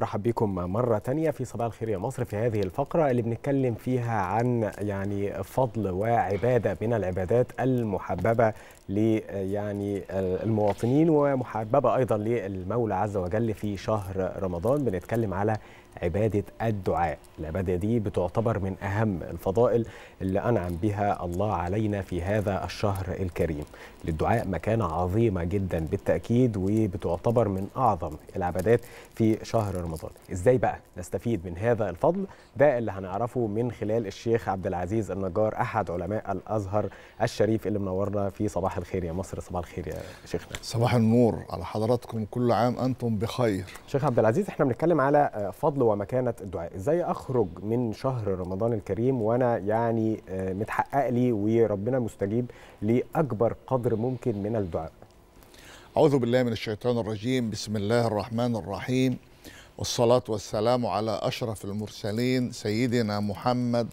رحب بكم مرة تانية في صباح الخير يا مصر في هذه الفقرة اللي بنتكلم فيها عن يعني فضل وعبادة من العبادات المحببة ل يعني المواطنين ومحببة أيضا للمولى عز وجل في شهر رمضان بنتكلم على عبادة الدعاء العبادة دي بتعتبر من أهم الفضائل اللي أنعم بها الله علينا في هذا الشهر الكريم للدعاء مكانة عظيمة جدا بالتأكيد وبتعتبر من أعظم العبادات في شهر رمضان إزاي بقى نستفيد من هذا الفضل ده اللي هنعرفه من خلال الشيخ عبد العزيز النجار أحد علماء الأزهر الشريف اللي منورنا في صباح الخير يا مصر صباح الخير يا شيخنا صباح النور على حضراتكم كل عام أنتم بخير شيخ عبد العزيز احنا بنتكلم على فضل ومكانة الدعاء ازاي أخرج من شهر رمضان الكريم وأنا يعني يعني متحقق لي وربنا مستجيب لاكبر قدر ممكن من الدعاء. أعوذ بالله من الشيطان الرجيم بسم الله الرحمن الرحيم والصلاة والسلام على أشرف المرسلين سيدنا محمد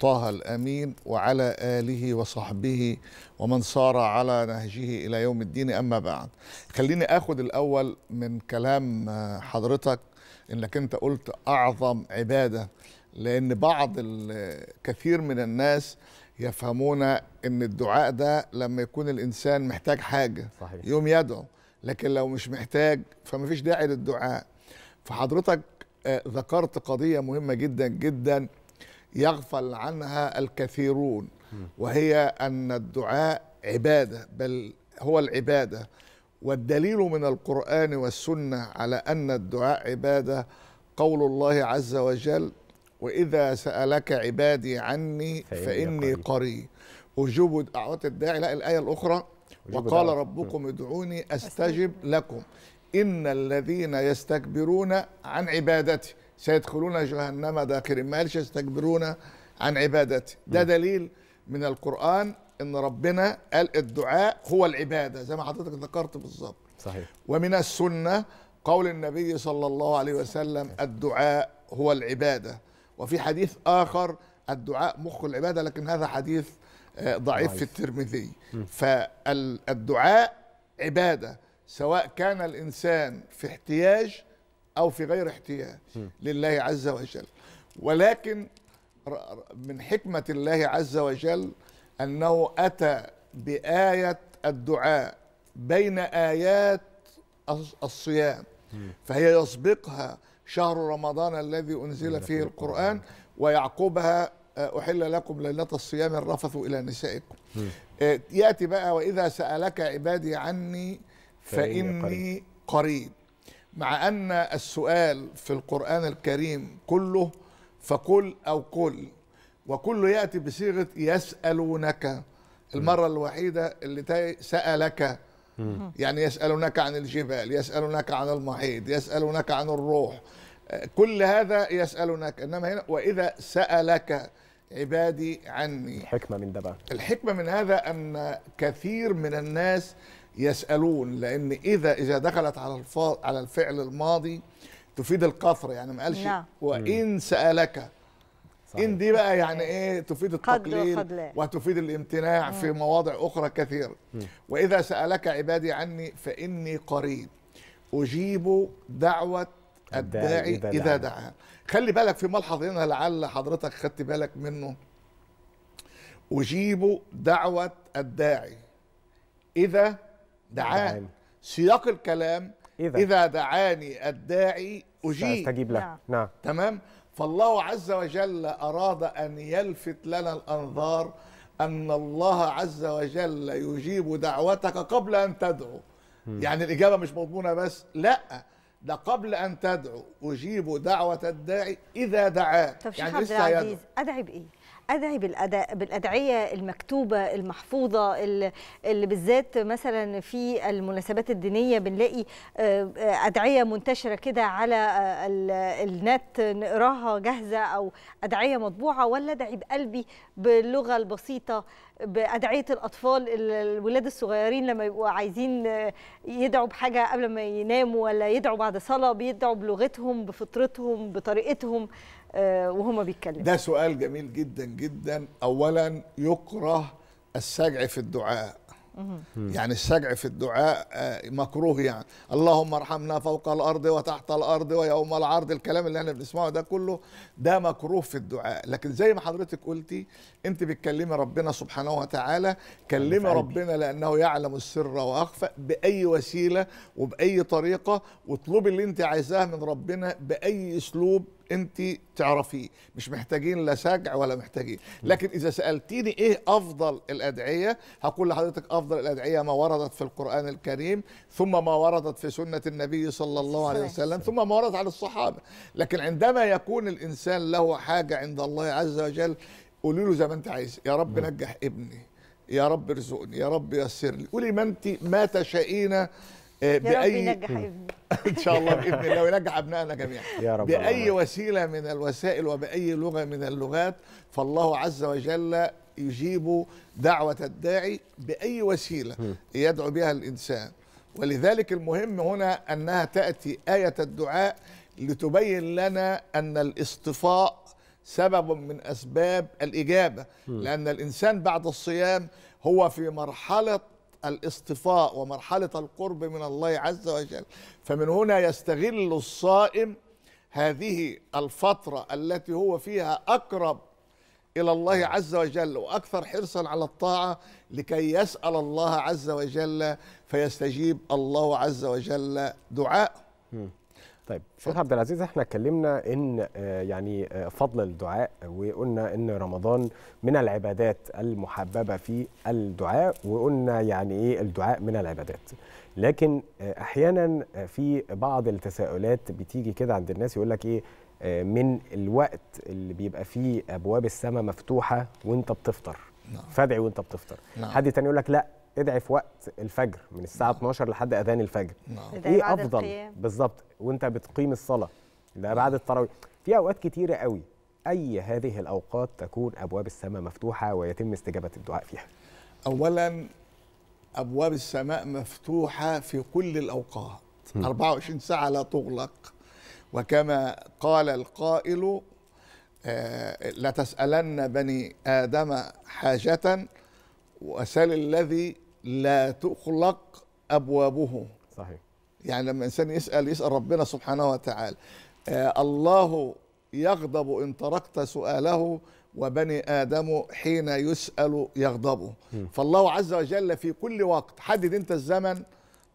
طه الأمين وعلى آله وصحبه ومن صار على نهجه إلى يوم الدين أما بعد خليني أخذ الأول من كلام حضرتك إنك أنت قلت أعظم عبادة لان بعض كثير من الناس يفهمون ان الدعاء ده لما يكون الانسان محتاج حاجه صحيح. يوم يدعو لكن لو مش محتاج فما فيش داعي للدعاء فحضرتك آه، ذكرت قضيه مهمه جدا جدا يغفل عنها الكثيرون وهي ان الدعاء عباده بل هو العباده والدليل من القران والسنه على ان الدعاء عباده قول الله عز وجل واذا سالك عبادي عني فاني, فإني قريب اجوب دعوات الداعي لا الايه الاخرى وقال دعوة. ربكم ادعوني استجب لكم ان الذين يستكبرون عن عبادتي سيدخلون جهنم داخرين ما قالش يستكبرون عن عبادتي ده دليل من القران ان ربنا قال الدعاء هو العباده زي ما حضرتك ذكرت بالظبط صحيح ومن السنه قول النبي صلى الله عليه وسلم الدعاء هو العباده وفي حديث آخر الدعاء مخ العبادة لكن هذا حديث آه، ضعيف في الترمذي فالدعاء عبادة سواء كان الإنسان في احتياج أو في غير احتياج لله عز وجل ولكن من حكمة الله عز وجل أنه أتى بآية الدعاء بين آيات الصيام فهي يسبقها شهر رمضان الذي أنزل فيه القرآن ويعقبها آه، أحل لكم ليلة الصيام الرفث إلى نسائكم آه، يأتي بقى وإذا سألك عبادي عني فإني قريب مع أن السؤال في القرآن الكريم كله فكل أو كل وكله يأتي بصيغة يسألونك المرة الوحيدة اللي سألك يعني يسألونك عن الجبال يسألونك عن المحيط يسألونك عن الروح آه، كل هذا يسألونك إنما هنا وإذا سألك عبادي عني الحكمة من ده بقى الحكمة من هذا أن كثير من الناس يسألون لأن إذا إذا دخلت على على الفعل الماضي تفيد القفر يعني ما قالش نعم. وإن سألك ان دي بقى يعني ايه تفيد التقليل وتفيد الامتناع مم. في مواضع اخرى كثيره مم. واذا سالك عبادي عني فاني قريب اجيب دعوه الداعي اذا, إذا دعا خلي بالك في ملحظ هنا لعل حضرتك خدت بالك منه اجيب دعوه الداعي اذا دعا سياق الكلام إذا, إذا دعاني الداعي أجيب أستجيب له نعم, نعم. تمام فالله عز وجل أراد أن يلفت لنا الأنظار أن الله عز وجل يجيب دعوتك قبل أن تدعو يعني الإجابة مش مضمونة بس لأ ده قبل أن تدعو أجيب دعوة الداعي إذا دعاه طب يعني لسه العزيز أدعي بإيه؟ أدعي بالأدعية المكتوبة المحفوظة اللي بالذات مثلا في المناسبات الدينية بنلاقي آه، آه، أدعية منتشرة كده على آه، النت نقراها جاهزة أو أدعية مطبوعة ولا أدعي بقلبي باللغة البسيطة بأدعية الأطفال الولاد الصغيرين لما يبقوا عايزين يدعوا بحاجة قبل ما يناموا ولا يدعوا بعد صلاة بيدعوا بلغتهم بفطرتهم بطريقتهم آه، وهما بيتكلموا ده سؤال جميل جدا جدا اولا يكره السجع في الدعاء يعني السجع في الدعاء آه، مكروه يعني اللهم ارحمنا فوق الارض وتحت الارض ويوم العرض الكلام اللي احنا بنسمعه ده كله ده مكروه في الدعاء لكن زي ما حضرتك قلتي انت بتكلمي ربنا سبحانه وتعالى كلمي ربنا لانه يعلم السر واخفى باي وسيله وباي طريقه واطلبي اللي انت عايزاه من ربنا باي اسلوب انت تعرفيه مش محتاجين لا سجع ولا محتاجين لكن اذا سالتيني ايه افضل الادعيه هقول لحضرتك افضل الادعيه ما وردت في القران الكريم ثم ما وردت في سنه النبي صلى الله عليه وسلم ثم ما وردت على الصحابه لكن عندما يكون الانسان له حاجه عند الله عز وجل قولي له زي ما انت عايز يا رب نعم. نجح ابني يا رب ارزقني يا رب يسر لي قولي ما انت ما تشائين آه، باي يا رب ابني ان شاء الله باذن الله وينجح ابنائنا جميعا يا رب باي الله. وسيله من الوسائل وباي لغه من اللغات فالله عز وجل يجيب دعوه الداعي باي وسيله يدعو بها الانسان ولذلك المهم هنا انها تاتي ايه الدعاء لتبين لنا ان الاصطفاء سبب من اسباب الاجابه لان الانسان بعد الصيام هو في مرحله الاصطفاء ومرحلة القرب من الله عز وجل فمن هنا يستغل الصائم هذه الفترة التي هو فيها أقرب إلى الله عز وجل وأكثر حرصا على الطاعة لكي يسأل الله عز وجل فيستجيب الله عز وجل دعاءه طيب شيخ عبد العزيز احنا اتكلمنا ان آه، يعني آه، فضل الدعاء وقلنا ان رمضان من العبادات المحببه في الدعاء وقلنا يعني ايه الدعاء من العبادات لكن آه، احيانا في بعض التساؤلات بتيجي كده عند الناس يقول لك ايه من الوقت اللي بيبقى فيه ابواب السماء مفتوحه وانت بتفطر نعم. فادعي وانت بتفطر نعم. حد تاني يقول لك لا ادعي في وقت الفجر من الساعه 12 نعم. لحد اذان الفجر نعم. ايه افضل بالظبط وانت بتقيم الصلاه ده بعد التراويح في اوقات كتيره قوي اي هذه الاوقات تكون ابواب السماء مفتوحه ويتم استجابه الدعاء فيها اولا ابواب السماء مفتوحه في كل الاوقات م. 24 ساعه لا تغلق وكما قال القائل آه تسالن بني ادم حاجه وسل الذي لا تخلق ابوابه صحيح يعني لما الانسان يسال يسال ربنا سبحانه وتعالى آه الله يغضب ان تركت سؤاله وبني ادم حين يسال يغضبه فالله عز وجل في كل وقت حدد انت الزمن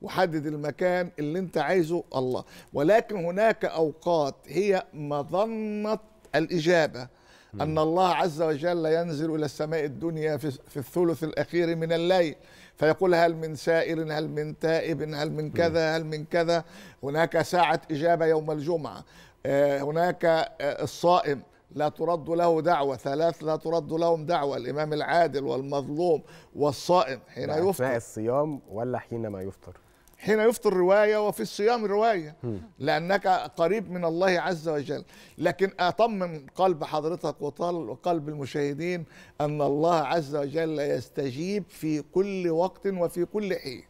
وحدد المكان اللي انت عايزه الله ولكن هناك اوقات هي مظنه الاجابه نعم. أن الله عز وجل ينزل إلى السماء الدنيا في, في الثلث الأخير من الليل فيقول هل من سائر هل من تائب هل من نعم. كذا هل من كذا هناك ساعة إجابة يوم الجمعة آه، هناك آه، الصائم لا ترد له دعوة ثلاث لا ترد لهم دعوة الإمام العادل والمظلوم والصائم حين يفطر أثناء الصيام ولا حينما يفطر حين يفطر رواية وفي الصيام رواية لأنك قريب من الله عز وجل لكن أطمن قلب حضرتك وقلب المشاهدين أن الله عز وجل يستجيب في كل وقت وفي كل حين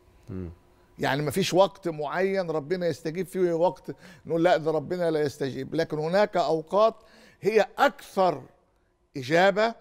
يعني ما فيش وقت معين ربنا يستجيب فيه وقت نقول لا ده ربنا لا يستجيب لكن هناك أوقات هي أكثر إجابة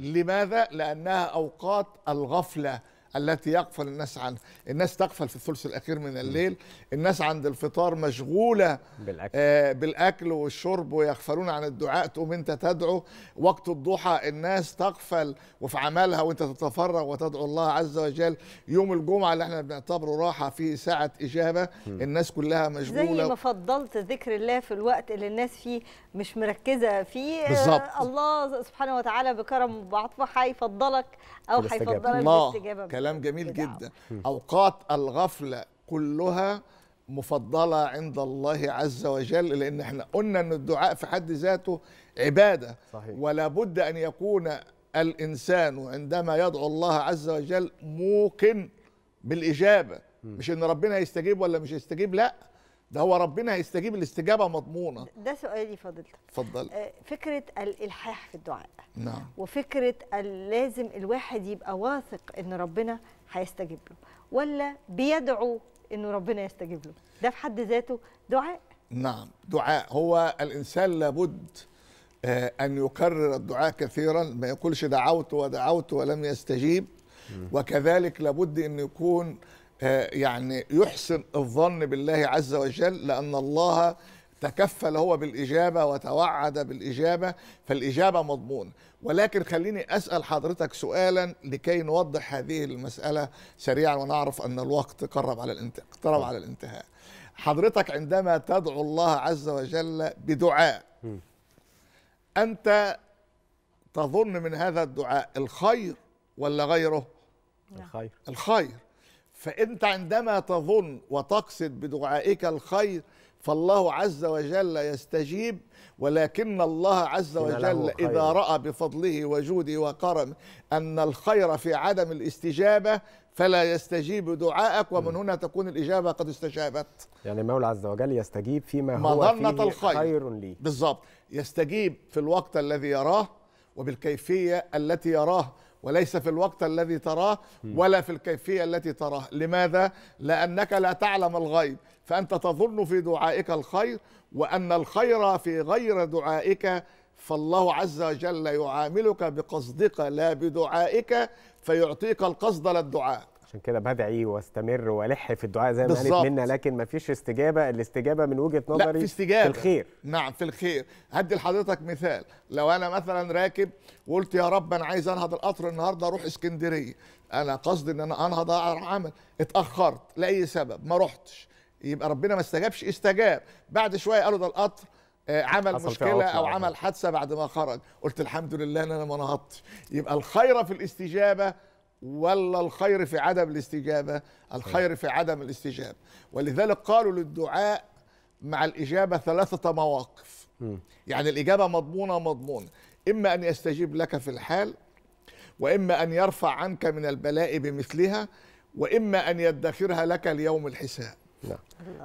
لماذا؟ لأنها أوقات الغفلة التي يغفل الناس عنها الناس تغفل في الثلث الأخير من الليل الناس عند الفطار مشغولة بالأكل, آه بالأكل والشرب ويغفلون عن الدعاء تقوم أنت تدعو وقت الضحى الناس تغفل وفي عملها وأنت تتفرغ وتدعو الله عز وجل يوم الجمعة اللي احنا بنعتبره راحة في ساعة إجابة الناس كلها مشغولة زي ما فضلت ذكر الله في الوقت اللي الناس فيه مش مركزة فيه آه، بالزبط. الله سبحانه وتعالى بكرمه وبعطفه هيفضلك أو هيفضلك الاستجابه كلام جميل جدا اوقات الغفله كلها مفضله عند الله عز وجل لان احنا قلنا ان الدعاء في حد ذاته عباده صحيح. ولا بد ان يكون الانسان عندما يدعو الله عز وجل موقن بالاجابه مش ان ربنا يستجيب ولا مش يستجيب لا ده هو ربنا هيستجيب الاستجابه مضمونه ده سؤالي فضيلتك اتفضل آه، فكره الالحاح في الدعاء نعم وفكره لازم الواحد يبقى واثق ان ربنا هيستجيب له ولا بيدعو انه ربنا يستجيب له ده في حد ذاته دعاء نعم دعاء هو الانسان لابد آه، ان يكرر الدعاء كثيرا ما يقولش دعوت ودعوت ولم يستجيب وكذلك لابد ان يكون آه، يعني يحسن الظن بالله عز وجل لأن الله تكفل هو بالإجابة وتوعد بالإجابة فالإجابة مضمون ولكن خليني أسأل حضرتك سؤالا لكي نوضح هذه المسألة سريعا ونعرف أن الوقت قرب على الانتهاء قرب على الانتهاء حضرتك عندما تدعو الله عز وجل بدعاء أنت تظن من هذا الدعاء الخير ولا غيره الخير الخير فانت عندما تظن وتقصد بدعائك الخير فالله عز وجل يستجيب ولكن الله عز وجل إذا رأى بفضله وجوده وكرمه أن الخير في عدم الاستجابة فلا يستجيب دعائك ومن هنا تكون الإجابة قد استجابت يعني المولى عز وجل يستجيب فيما هو فيه الخير. خير لي بالضبط يستجيب في الوقت الذي يراه وبالكيفية التي يراه وليس في الوقت الذي تراه ولا في الكيفية التي تراه لماذا؟ لأنك لا تعلم الغيب فأنت تظن في دعائك الخير وأن الخير في غير دعائك فالله عز وجل يعاملك بقصدك لا بدعائك فيعطيك القصد لا الدعاء عشان كده بدعي واستمر والح في الدعاء زي ما قالت منا لكن ما فيش استجابه الاستجابه من وجهه نظري لا في استجابه في الخير نعم في الخير هدي لحضرتك مثال لو انا مثلا راكب وقلت يا رب انا عايز انهض القطر النهارده اروح اسكندريه انا قصدي ان انا انهض عمل اتاخرت لاي سبب ما رحتش يبقى ربنا ما استجابش استجاب بعد شويه قالوا ده القطر آه، عمل مشكله او عمل حادثه بعد ما خرج قلت الحمد لله ان انا ما نهضتش يبقى الخيره في الاستجابه ولا الخير في عدم الاستجابة الخير في عدم الاستجابة ولذلك قالوا للدعاء مع الإجابة ثلاثة مواقف يعني الإجابة مضمونة مضمونة إما أن يستجيب لك في الحال وإما أن يرفع عنك من البلاء بمثلها وإما أن يدخرها لك ليوم الحساب نعم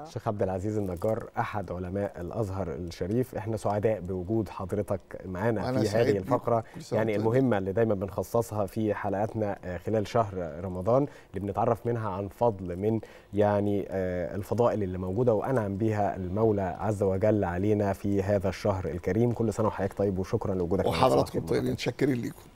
الشيخ عبد العزيز النجار احد علماء الازهر الشريف احنا سعداء بوجود حضرتك معانا في هذه الفقره يعني المهمه اللي دايما بنخصصها في حلقاتنا آه، خلال شهر رمضان اللي بنتعرف منها عن فضل من يعني آه، الفضائل اللي موجوده وانعم بها المولى عز وجل علينا في هذا الشهر الكريم كل سنه وحضرتك طيب وشكرا لوجودك وحضراتكم طيبين شاكرين ليكم